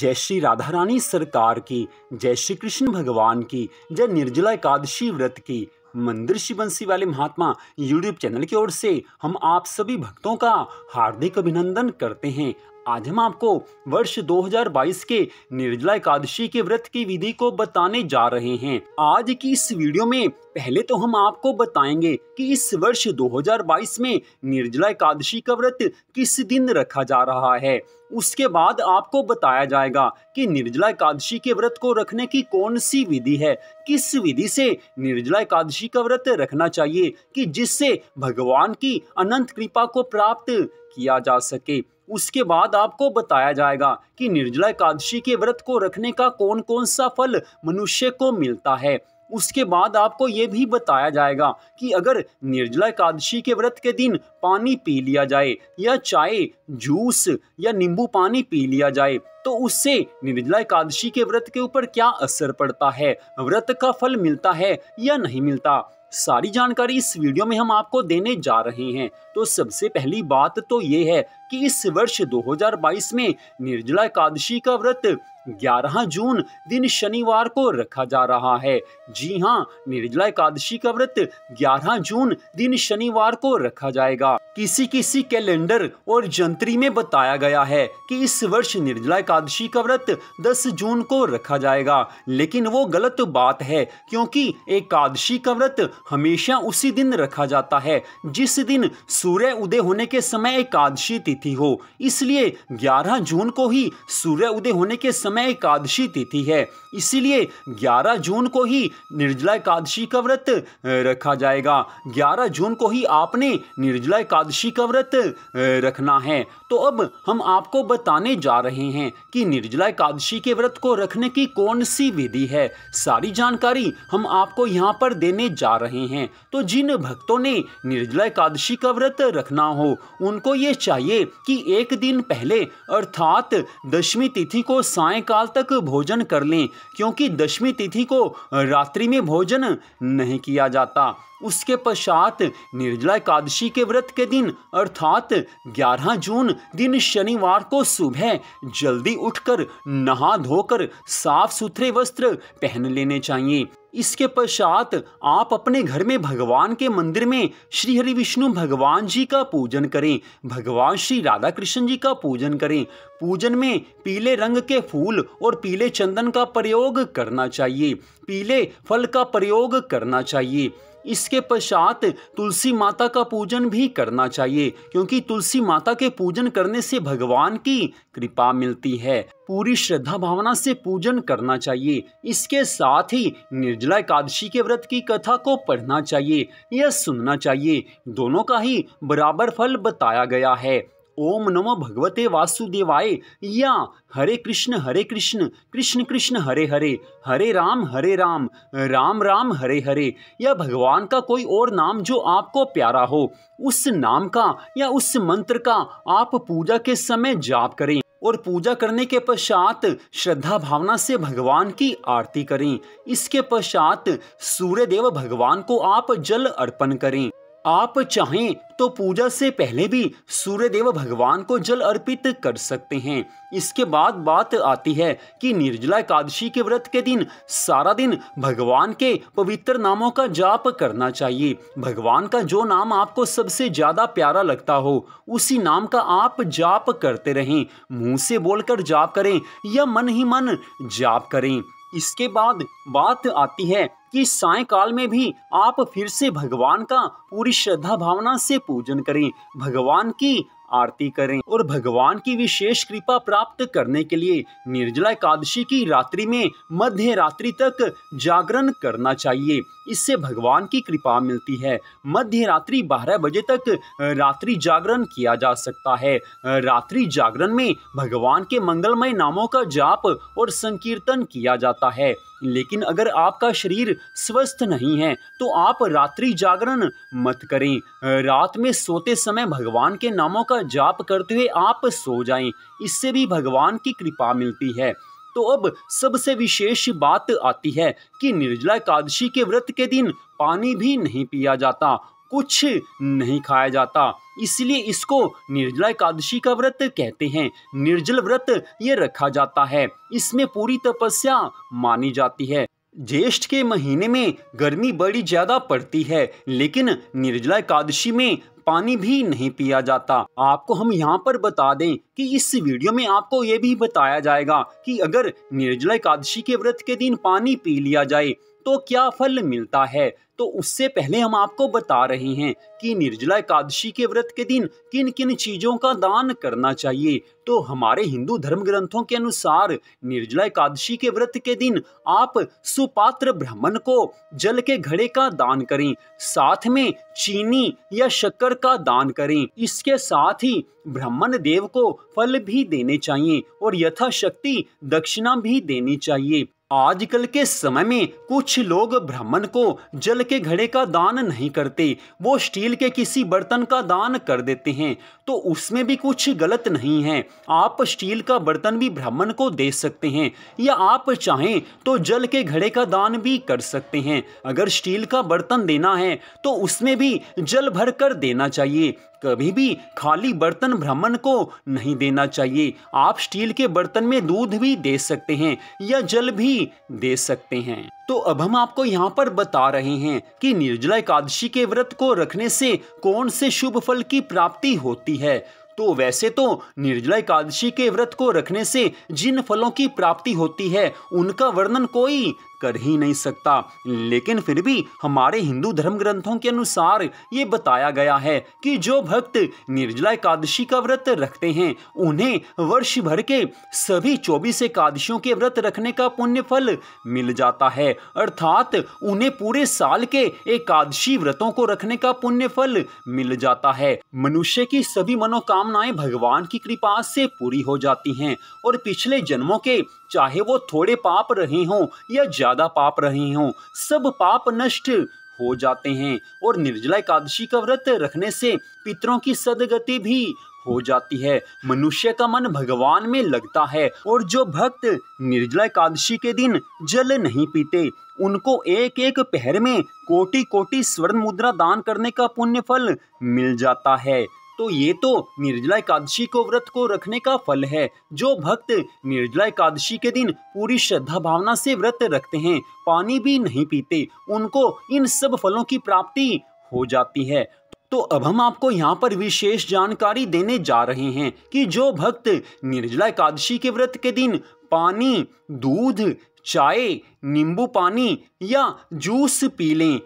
जय श्री राधा रानी सरकार की जय श्री कृष्ण भगवान की जय निर्जला एकादशी व्रत की मंदिर श्री बंसी वाले महात्मा यूट्यूब चैनल की ओर से हम आप सभी भक्तों का हार्दिक अभिनंदन करते हैं आज हम आपको वर्ष 2022 के निर्जला एकादशी के व्रत की विधि को बताने जा रहे हैं आज की इस वीडियो में पहले तो हम आपको बताएंगे कि इस वर्ष 2022 में निर्जला एकादशी का व्रत किस दिन रखा जा रहा है उसके बाद आपको बताया जाएगा कि निर्जला एकादशी के व्रत को रखने की कौन सी विधि है किस विधि से निर्जला एकादशी का व्रत रखना चाहिए कि जिससे भगवान की अनंत कृपा को प्राप्त किया जा सके उसके बाद आपको बताया जाएगा कि निर्जला एकादशी के व्रत को रखने का कौन कौन सा फल मनुष्य को मिलता है उसके बाद आपको ये भी बताया जाएगा कि अगर निर्जला एकादशी के व्रत के दिन पानी पी लिया जाए या चाय जूस या नींबू पानी पी लिया जाए तो उससे निर्जला एकादशी के व्रत के ऊपर क्या असर पड़ता है व्रत का फल मिलता है या नहीं मिलता सारी जानकारी इस वीडियो में हम आपको देने जा रहे हैं तो सबसे पहली बात तो ये है कि इस वर्ष 2022 में निर्जला एकादशी का व्रत 11 जून दिन शनिवार को रखा जा रहा है जी हाँ निर्जला एकादशी का व्रत 11 जून दिन शनिवार को रखा जाएगा किसी किसी कैलेंडर और जंत्री में बताया गया है कि इस वर्ष निर्जला एकादशी का व्रत 10 जून को रखा जाएगा लेकिन वो गलत बात है क्योंकि एकादशी का व्रत हमेशा उसी दिन रखा जाता है जिस दिन सूर्य उदय होने के समय एकादशी तिथि हो इसलिए ग्यारह जून को ही सूर्य उदय होने के समय समय एकादशी तिथि है इसीलिए 11 जून को ही निर्जला एकादशी का व्रत रखा जाएगा 11 जून को ही आपने निर्जला एकादशी का व्रत रखना है तो अब हम आपको बताने जा रहे हैं कि निर्जला एकादशी के व्रत को रखने की कौन सी विधि है सारी जानकारी हम आपको यहाँ पर देने जा रहे हैं तो जिन भक्तों ने निर्जला एकादशी का व्रत रखना हो उनको ये चाहिए कि एक दिन पहले अर्थात दशमी तिथि को साय सायकाल तक भोजन कर लें क्योंकि दशमी तिथि को रात्रि में भोजन नहीं किया जाता उसके पश्चात निर्जला एकादशी के व्रत के दिन अर्थात 11 जून दिन शनिवार को सुबह जल्दी उठकर नहा धोकर साफ सुथरे वस्त्र पहन लेने चाहिए इसके पश्चात आप अपने घर में भगवान के मंदिर में श्री हरि विष्णु भगवान जी का पूजन करें भगवान श्री राधा कृष्ण जी का पूजन करें पूजन में पीले रंग के फूल और पीले चंदन का प्रयोग करना चाहिए पीले फल का प्रयोग करना चाहिए इसके पश्चात तुलसी माता का पूजन भी करना चाहिए क्योंकि तुलसी माता के पूजन करने से भगवान की कृपा मिलती है पूरी श्रद्धा भावना से पूजन करना चाहिए इसके साथ ही निर्जला एकादशी के व्रत की कथा को पढ़ना चाहिए या सुनना चाहिए दोनों का ही बराबर फल बताया गया है ओम नमो भगवते वासुदेवाय या हरे कृष्ण हरे कृष्ण कृष्ण कृष्ण हरे हरे हरे राम हरे राम राम राम हरे हरे या भगवान का कोई और नाम जो आपको प्यारा हो उस नाम का या उस मंत्र का आप पूजा के समय जाप करें और पूजा करने के पश्चात श्रद्धा भावना से भगवान की आरती करें इसके पश्चात सूर्य देव भगवान को आप जल अर्पण करें आप चाहें तो पूजा से पहले भी सूर्यदेव भगवान को जल अर्पित कर सकते हैं इसके बाद बात आती है कि निर्जला एकादशी के व्रत के दिन सारा दिन भगवान के पवित्र नामों का जाप करना चाहिए भगवान का जो नाम आपको सबसे ज़्यादा प्यारा लगता हो उसी नाम का आप जाप करते रहें मुंह से बोलकर जाप करें या मन ही मन जाप करें इसके बाद बात आती है कि सायकाल में भी आप फिर से भगवान का पूरी श्रद्धा भावना से पूजन करें भगवान की आरती करें और भगवान की विशेष कृपा प्राप्त करने के लिए निर्जला एकादशी की रात्रि में मध्य रात्रि तक जागरण करना चाहिए इससे भगवान की कृपा मिलती है मध्य रात्रि बारह बजे तक रात्रि जागरण किया जा सकता है रात्रि जागरण में भगवान के मंगलमय नामों का जाप और संकीर्तन किया जाता है लेकिन अगर आपका शरीर स्वस्थ नहीं है तो आप रात्रि जागरण मत करें रात में सोते समय भगवान के नामों का का जाप करते हुए आप सो जाएं इससे भी भगवान की कृपा मिलती है तो अब सबसे विशेष बात आती है कि निर्जला एकादशी के व्रत के दिन पानी भी नहीं पिया जाता कुछ नहीं खाया जाता इसलिए इसको निर्जला एकादशी का व्रत कहते हैं निर्जल व्रत ये रखा जाता है इसमें पूरी तपस्या मानी जाती है ज्येष्ठ के महीने में गर्मी बड़ी ज़्यादा पड़ती है लेकिन निर्जला एकादशी में पानी भी नहीं पिया जाता आपको हम यहाँ पर बता दें कि इस वीडियो में आपको ये भी बताया जाएगा कि अगर निर्जला एकादशी के व्रत के दिन पानी पी लिया जाए तो क्या फल मिलता है तो उससे पहले हम आपको बता रहे हैं कि निर्जला एकादशी के व्रत के दिन किन किन चीज़ों का दान करना चाहिए तो हमारे हिंदू धर्म ग्रंथों के अनुसार निर्जला एकादशी के व्रत के दिन आप सुपात्र ब्राह्मण को जल के घड़े का दान करें साथ में चीनी या शक्कर का दान करें इसके साथ ही ब्राह्मण देव को फल भी देने चाहिए और यथाशक्ति दक्षिणा भी देनी चाहिए आजकल के समय में कुछ लोग ब्राह्मण को जल के घड़े का दान नहीं करते वो स्टील के किसी बर्तन का दान कर देते हैं तो उसमें भी कुछ गलत नहीं है आप स्टील का बर्तन भी ब्राह्मण को दे सकते हैं या आप चाहें तो जल के घड़े का दान भी कर सकते हैं अगर स्टील का बर्तन देना है तो उसमें भी जल भर कर देना चाहिए कभी भी खाली बर्तन भ्रमण को नहीं देना चाहिए आप स्टील के बर्तन में दूध भी दे सकते हैं या जल भी दे सकते हैं तो अब हम आपको यहाँ पर बता रहे हैं कि निर्जला एकादशी के व्रत को रखने से कौन से शुभ फल की प्राप्ति होती है तो वैसे तो निर्जला एकादशी के व्रत को रखने से जिन फलों की प्राप्ति होती है उनका वर्णन कोई कर ही नहीं सकता लेकिन फिर भी हमारे हिंदू धर्म ग्रंथों के अनुसार ये बताया गया है कि जो भक्त निर्जला एकादशी का व्रत रखते हैं उन्हें वर्ष भर के सभी चौबीस एकादशियों के व्रत रखने का पुण्य फल मिल जाता है अर्थात उन्हें पूरे साल के एकादशी व्रतों को रखने का पुण्य फल मिल जाता है मनुष्य की सभी मनोकामनाएं भगवान की कृपा से पूरी हो जाती हैं और पिछले जन्मों के चाहे वो थोड़े पाप रहे हों या ज्यादा पाप रहे हो सब पाप नष्ट हो जाते हैं और निर्जला एकादशी का व्रत रखने से पितरों की सदगति भी हो जाती है मनुष्य का मन भगवान में लगता है और जो भक्त निर्जला एकादशी के दिन जल नहीं पीते उनको एक एक पहर में कोटि कोटि स्वर्ण मुद्रा दान करने का पुण्य फल मिल जाता है तो ये तो निर्जला एकादशी को व्रत को रखने का फल है जो भक्त निर्जला एकादशी के दिन पूरी श्रद्धा भावना से व्रत रखते हैं पानी भी नहीं पीते उनको इन सब फलों की प्राप्ति हो जाती है तो अब हम आपको यहाँ पर विशेष जानकारी देने जा रहे हैं कि जो भक्त निर्जला एकादशी के व्रत के दिन पानी दूध चाय नींबू पानी या जूस पी लें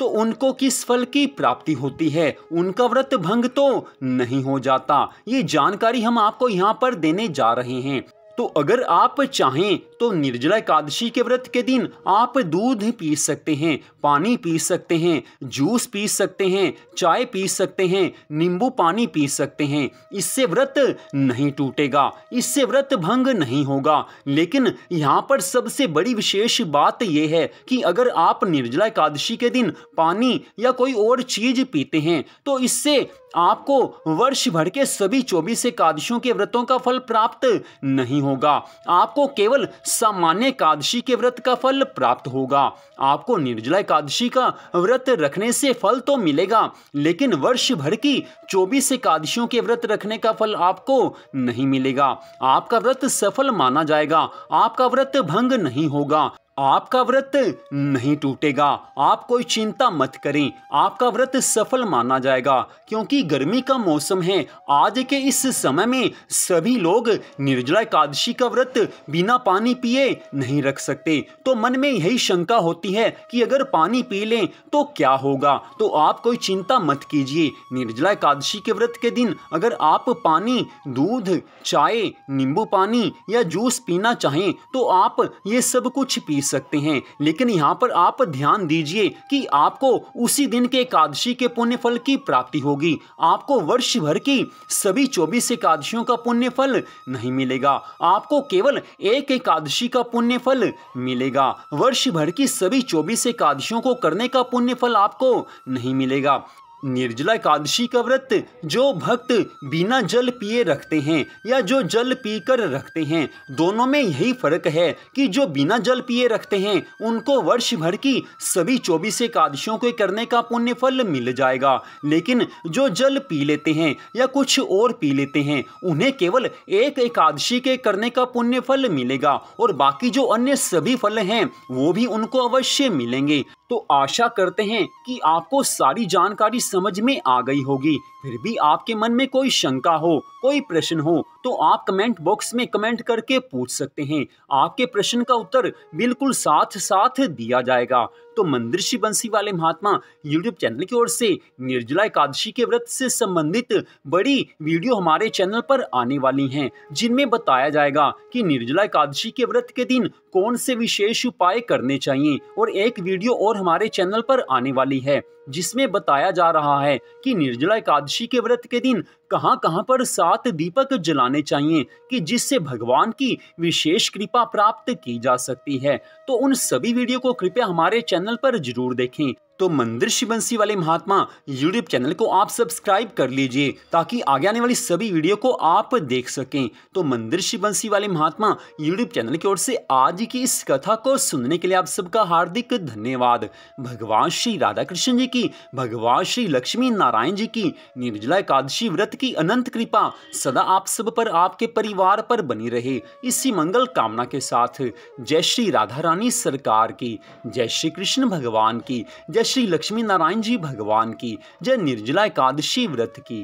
तो उनको किस फल की प्राप्ति होती है उनका व्रत भंग तो नहीं हो जाता ये जानकारी हम आपको यहाँ पर देने जा रहे हैं तो अगर आप चाहें तो निर्जला एकादशी के व्रत के दिन आप दूध पी सकते हैं पानी पी सकते हैं जूस पी सकते हैं चाय पी सकते हैं नींबू पानी पी सकते हैं इससे व्रत नहीं टूटेगा इससे व्रत भंग नहीं होगा लेकिन यहाँ पर सबसे बड़ी विशेष बात यह है कि अगर आप निर्जला एकादशी के दिन पानी या कोई और चीज़ पीते हैं तो इससे आपको वर्ष भर के सभी चौबीस एकादशियों के व्रतों का फल प्राप्त नहीं होगा आपको केवल सामान्य एकादशी के व्रत का फल प्राप्त होगा आपको निर्जला एकादशी का व्रत रखने से फल तो मिलेगा लेकिन वर्ष भर की चौबीस एकादशियों के व्रत रखने का फल आपको नहीं मिलेगा आपका व्रत सफल माना जाएगा आपका व्रत भंग नहीं होगा आपका व्रत नहीं टूटेगा आप कोई चिंता मत करें आपका व्रत सफल माना जाएगा क्योंकि गर्मी का मौसम है आज के इस समय में सभी लोग निर्जला एकादशी का व्रत बिना पानी पिए नहीं रख सकते तो मन में यही शंका होती है कि अगर पानी पी लें तो क्या होगा तो आप कोई चिंता मत कीजिए निर्जला एकादशी के व्रत के दिन अगर आप पानी दूध चाय नींबू पानी या जूस पीना चाहें तो आप ये सब कुछ पी सकते हैं लेकिन यहाँ पर आप ध्यान दीजिए कि आपको उसी दिन के एकादशी के पुण्य फल की प्राप्ति होगी आपको वर्ष भर की सभी चौबीस एकादशियों का पुण्य फल नहीं मिलेगा आपको केवल एक एकादशी का पुण्य फल मिलेगा वर्ष भर की सभी चौबीस एकादशियों को करने का पुण्य फल आपको नहीं मिलेगा निर्जला एकादशी का व्रत जो भक्त बिना जल पिए रखते हैं या जो जल पीकर रखते हैं दोनों में यही फर्क है कि जो बिना जल पिए रखते हैं उनको वर्ष भर की सभी चौबीस एकादशियों को करने का पुण्य फल मिल जाएगा लेकिन जो जल पी लेते हैं या कुछ और पी लेते हैं उन्हें केवल एक एकादशी के करने का पुण्य फल मिलेगा और बाकी जो अन्य सभी फल हैं वो भी उनको अवश्य मिलेंगे तो आशा करते हैं कि आपको सारी जानकारी समझ में आ गई होगी फिर भी आपके मन में कोई शंका हो कोई प्रश्न हो तो आप कमेंट बॉक्स में कमेंट करके पूछ सकते हैं आपके प्रश्न का उत्तर बिल्कुल साथ साथ दिया जाएगा तो मंदिर श्री बंसी वाले महात्मा यूट्यूब चैनल की ओर से निर्जला एकादशी के व्रत से संबंधित बड़ी वीडियो हमारे चैनल पर आने वाली हैं जिनमें बताया जाएगा कि निर्जला एकादशी के व्रत के दिन कौन से विशेष उपाय करने चाहिए और एक वीडियो और हमारे चैनल पर आने वाली है जिसमें बताया जा रहा है कि निर्जला एकादशी के व्रत के दिन कहां कहां पर सात दीपक जलाने चाहिए कि जिससे भगवान की विशेष कृपा प्राप्त की जा सकती है तो उन सभी वीडियो को कृपया हमारे चैनल पर जरूर देखें तो मंदिर शिवंशी वाले महात्मा यूट्यूब चैनल को आप सब्सक्राइब कर लीजिए ताकि आगे आने वाली सभी वीडियो को आप देख सकें तो मंदिर शिवंशी वाले महात्मा यूट्यूब चैनल की ओर से आज की इस कथा को सुनने के लिए आप सबका हार्दिक धन्यवाद भगवान श्री राधा कृष्ण जी की भगवान श्री लक्ष्मी नारायण जी की निर्जला एकादशी व्रत की अनंत कृपा सदा आप सब पर आपके परिवार पर बनी रहे इसी मंगल कामना के साथ जय श्री राधा रानी सरकार की जय श्री कृष्ण भगवान की जय श्री लक्ष्मी नारायण जी भगवान की जय निर्जला एकादशी व्रत की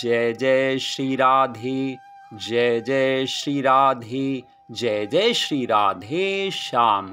जय जय श्री राधे जय जय श्री राधे जय जय श्री राधे श्याम